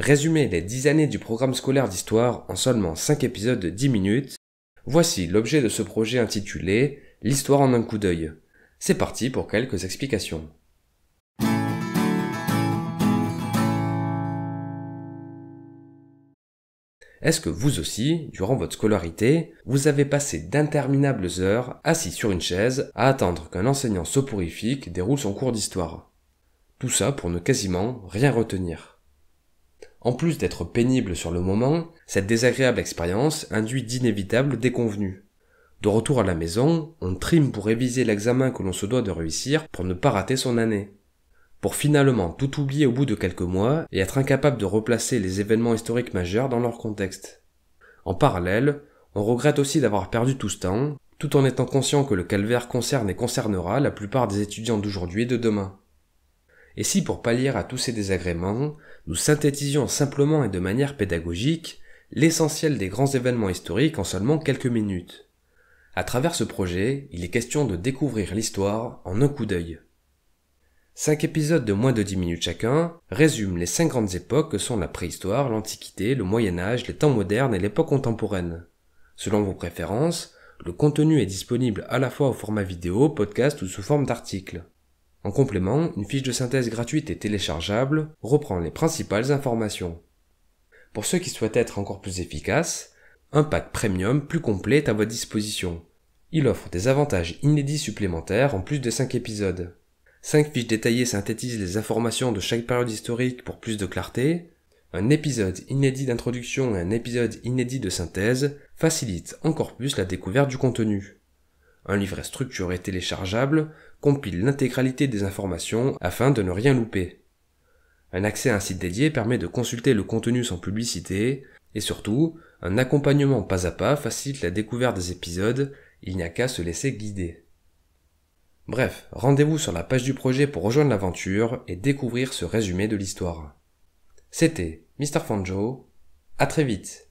Résumer les 10 années du programme scolaire d'histoire en seulement 5 épisodes de 10 minutes, voici l'objet de ce projet intitulé L'histoire en un coup d'œil. C'est parti pour quelques explications. Est-ce que vous aussi, durant votre scolarité, vous avez passé d'interminables heures assis sur une chaise à attendre qu'un enseignant soporifique déroule son cours d'histoire Tout ça pour ne quasiment rien retenir. En plus d'être pénible sur le moment, cette désagréable expérience induit d'inévitables déconvenues. De retour à la maison, on trime pour réviser l'examen que l'on se doit de réussir pour ne pas rater son année. Pour finalement tout oublier au bout de quelques mois et être incapable de replacer les événements historiques majeurs dans leur contexte. En parallèle, on regrette aussi d'avoir perdu tout ce temps, tout en étant conscient que le calvaire concerne et concernera la plupart des étudiants d'aujourd'hui et de demain. Et si pour pallier à tous ces désagréments, nous synthétisions simplement et de manière pédagogique l'essentiel des grands événements historiques en seulement quelques minutes À travers ce projet, il est question de découvrir l'histoire en un coup d'œil. Cinq épisodes de moins de dix minutes chacun résument les cinq grandes époques que sont la préhistoire, l'Antiquité, le Moyen Âge, les temps modernes et l'époque contemporaine. Selon vos préférences, le contenu est disponible à la fois au format vidéo, podcast ou sous forme d'article. En complément, une fiche de synthèse gratuite et téléchargeable reprend les principales informations. Pour ceux qui souhaitent être encore plus efficaces, un pack premium plus complet est à votre disposition. Il offre des avantages inédits supplémentaires en plus de 5 épisodes. 5 fiches détaillées synthétisent les informations de chaque période historique pour plus de clarté. Un épisode inédit d'introduction et un épisode inédit de synthèse facilitent encore plus la découverte du contenu. Un livret structuré téléchargeable compile l'intégralité des informations afin de ne rien louper. Un accès à un site dédié permet de consulter le contenu sans publicité, et surtout, un accompagnement pas à pas facilite la découverte des épisodes, il n'y a qu'à se laisser guider. Bref, rendez-vous sur la page du projet pour rejoindre l'aventure et découvrir ce résumé de l'histoire. C'était Mr. Fanjo, à très vite